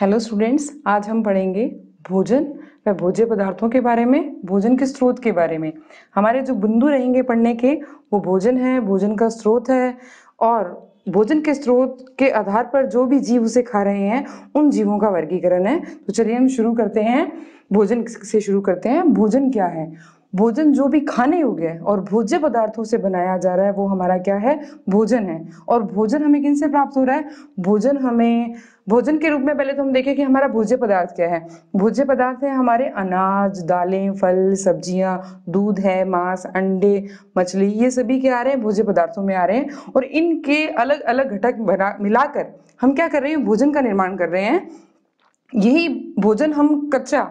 hello students आज हम पढ़ेंगे भोजन व भोज्य पदार्थों के बारे में भोजन के स्रोत के बारे में हमारे जो बिंदु रहेंगे पढ़ने के वो भोजन है भोजन का स्रोत है और भोजन के स्रोत के आधार पर जो भी जीव उसे खा रहे हैं उन जीवों का वर्गीकरण है तो चलिए हम शुरू करते हैं भोजन से शुरू करते हैं भोजन क्या है भोजन जो भी खाने योग्य है और भोज्य पदार्थों से बनाया जा रहा है वो हमारा क्या है भोजन है और भोजन हमें किन से प्राप्त हो रहा है भोजन हमें भोजन के रूप में पहले तो हम देखें कि हमारा भोज्य पदार्थ क्या है भोज्य पदार्थ है हमारे अनाज दालें फल सब्जियां दूध है मांस अंडे मछली ये सभी क्या आ रहे हैं भोज्य पदार्थों में आ रहे हैं और इनके अलग अलग घटक मिलाकर हम क्या कर रहे हैं भोजन का निर्माण कर रहे हैं यही भोजन हम कच्चा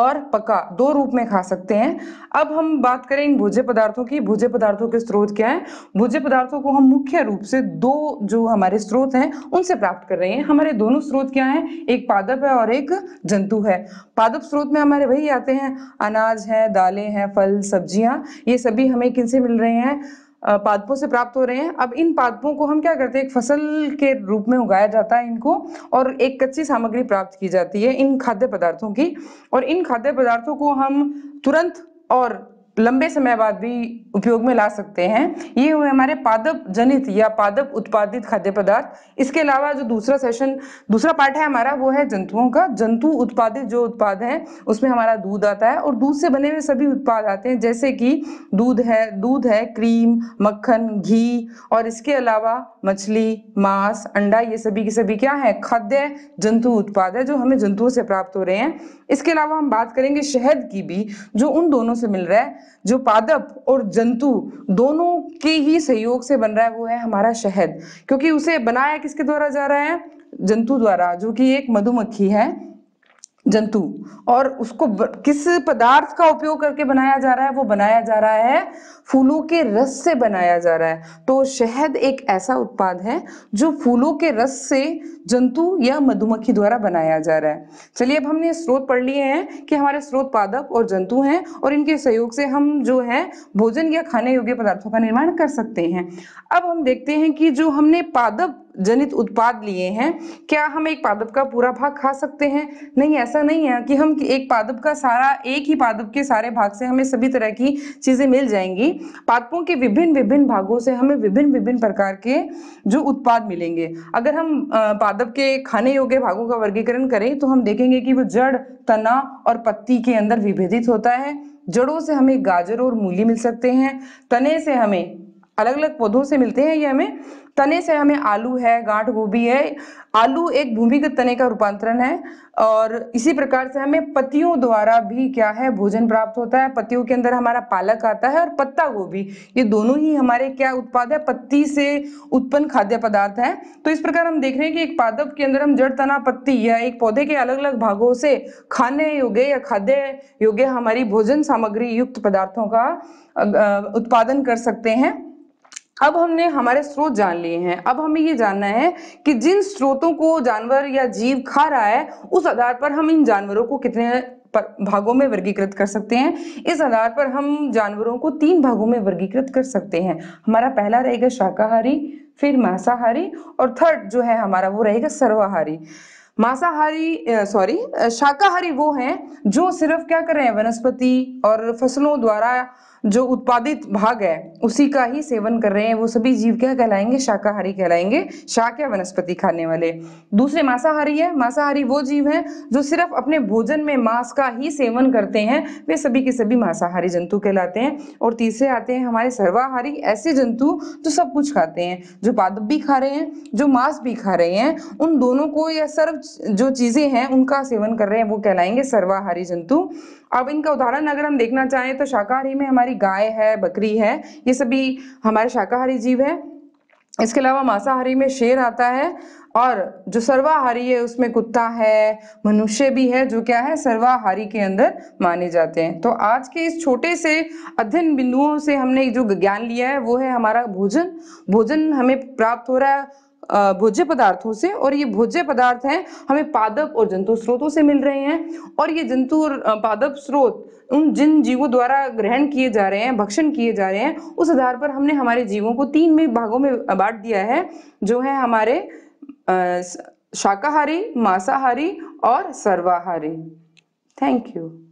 और पका दो रूप में खा सकते हैं अब हम बात करें इन भुजे पदार्थों की भुजे पदार्थों के स्रोत क्या है भुजे पदार्थों को हम मुख्य रूप से दो जो हमारे स्रोत हैं उनसे प्राप्त कर रहे हैं हमारे दोनों स्रोत क्या हैं एक पादप है और एक जंतु है पादप स्रोत में हमारे वही आते हैं अनाज है दालें हैं फल सब्जियां ये सभी हमें किनसे मिल रहे हैं पादपों से प्राप्त हो रहे हैं अब इन पादपों को हम क्या करते हैं एक फसल के रूप में उगाया जाता है इनको और एक कच्ची सामग्री प्राप्त की जाती है इन खाद्य पदार्थों की और इन खाद्य पदार्थों को हम तुरंत और लंबे समय बाद भी उपयोग में ला सकते हैं ये हुए हमारे पादप जनित या पादप उत्पादित खाद्य पदार्थ इसके अलावा जो दूसरा सेशन दूसरा पार्ट है हमारा वो है जंतुओं का जंतु उत्पादित जो उत्पाद है उसमें हमारा दूध आता है और दूध से बने हुए सभी उत्पाद आते हैं जैसे कि दूध है दूध है क्रीम मक्खन घी और इसके अलावा मछली मांस अंडा ये सभी के सभी क्या है खाद्य जंतु उत्पाद है जो हमें जंतुओं से प्राप्त हो रहे हैं इसके अलावा हम बात करेंगे शहद की भी जो उन दोनों से मिल रहा है जो पादप और जंतु दोनों के ही सहयोग से बन रहा है वो है हमारा शहद क्योंकि उसे बनाया किसके द्वारा जा रहा है जंतु द्वारा जो कि एक मधुमक्खी है जंतु और उसको किस पदार्थ का उपयोग करके बनाया जा रहा है वो बनाया जा रहा है फूलों के रस से बनाया जा रहा है तो शहद एक ऐसा उत्पाद है जो फूलों के रस से जंतु या मधुमक्खी द्वारा बनाया जा रहा है चलिए अब हमने स्रोत पढ़ लिए हैं कि हमारे स्रोत पादप और जंतु हैं और इनके सहयोग से हम जो है भोजन या खाने योग्य पदार्थों का निर्माण कर सकते हैं अब हम देखते हैं कि जो हमने पादप जनित उत्पाद लिए हैं क्या हम एक पादप का पूरा भाग खा सकते हैं नहीं ऐसा नहीं है कि हम एक पादप का सारा एक ही पादप के सारे भाग से हमें सभी तरह की चीज़ें मिल जाएंगी पादपों के विभिन्न विभिन्न भागों से हमें विभिन्न विभिन्न प्रकार के जो उत्पाद मिलेंगे अगर हम पादप के खाने योग्य भागों का वर्गीकरण करें तो हम देखेंगे कि वो जड़ तना और पत्ती के अंदर विभेदित होता है जड़ों से हमें गाजर और मूली मिल सकते हैं तने से हमें अलग अलग पौधों से मिलते हैं ये हमें तने से हमें आलू है गांठ गोभी है आलू एक भूमिगत तने का रूपांतरण है और इसी प्रकार से हमें पतियों द्वारा भी क्या है भोजन प्राप्त होता है पतियों के अंदर हमारा पालक आता है और पत्ता गोभी ये दोनों ही हमारे क्या उत्पाद है पत्ती से उत्पन्न खाद्य पदार्थ है तो इस प्रकार हम देख रहे हैं कि एक पादप के अंदर हम जड़ तना पत्ती या एक पौधे के अलग अलग भागों से खाने योग्य या खाद्य योग्य हमारी भोजन सामग्री युक्त पदार्थों का उत्पादन कर सकते हैं अब हमने हमारे स्रोत जान लिए हैं अब हमें ये जानना है कि जिन स्रोतों को जानवर या जीव खा रहा है उस आधार पर हम इन जानवरों को कितने भागों में वर्गीकृत कर सकते हैं इस आधार पर हम जानवरों को तीन भागों में वर्गीकृत कर सकते हैं हमारा पहला रहेगा शाकाहारी फिर मांसाहारी और थर्ड जो है हमारा वो रहेगा सर्वाहारी मांसाहारी सॉरी शाकाहारी वो हैं जो सिर्फ क्या कर रहे हैं वनस्पति और फसलों द्वारा जो उत्पादित भाग है उसी का ही सेवन कर रहे हैं वो सभी जीव क्या कहलाएंगे शाकाहारी कहलाएंगे शाक या वनस्पति खाने वाले दूसरे मांसाहारी है मांसाहारी वो जीव हैं जो सिर्फ अपने भोजन में मांस का ही सेवन करते हैं वे सभी के सभी मांसाहारी जंतु कहलाते हैं और तीसरे आते हैं हमारे सर्वाहारी ऐसे जंतु जो सब कुछ खाते हैं जो पादप भी खा रहे हैं जो मांस भी खा रहे हैं उन दोनों को या सर्व जो चीजें हैं उनका सेवन कर रहे हैं वो कहलाएंगे सर्वाहारी जंतु अब इनका उदाहरण अगर हम देखना चाहें तो शाकाहारी में हमारी गाय है बकरी है ये सभी हमारे शाकाहारी जीव है इसके अलावा मांसाहारी में शेर आता है और जो सर्वाहारी है उसमें कुत्ता है मनुष्य भी है जो क्या है सर्वाहारी के अंदर माने जाते हैं तो आज के इस छोटे से अध्ययन बिंदुओं से हमने जो ज्ञान लिया है वो है हमारा भोजन भोजन हमें प्राप्त हो रहा है भोज्य पदार्थों से और ये भोज्य पदार्थ हैं हमें पादप और जंतु स्रोतों से मिल रहे हैं और ये जंतु और पादप स्रोत उन जिन जीवों द्वारा ग्रहण किए जा रहे हैं भक्षण किए जा रहे हैं उस आधार पर हमने हमारे जीवों को तीन में भागों में बांट दिया है जो है हमारे शाकाहारी मांसाहारी और सर्वाहारी थैंक यू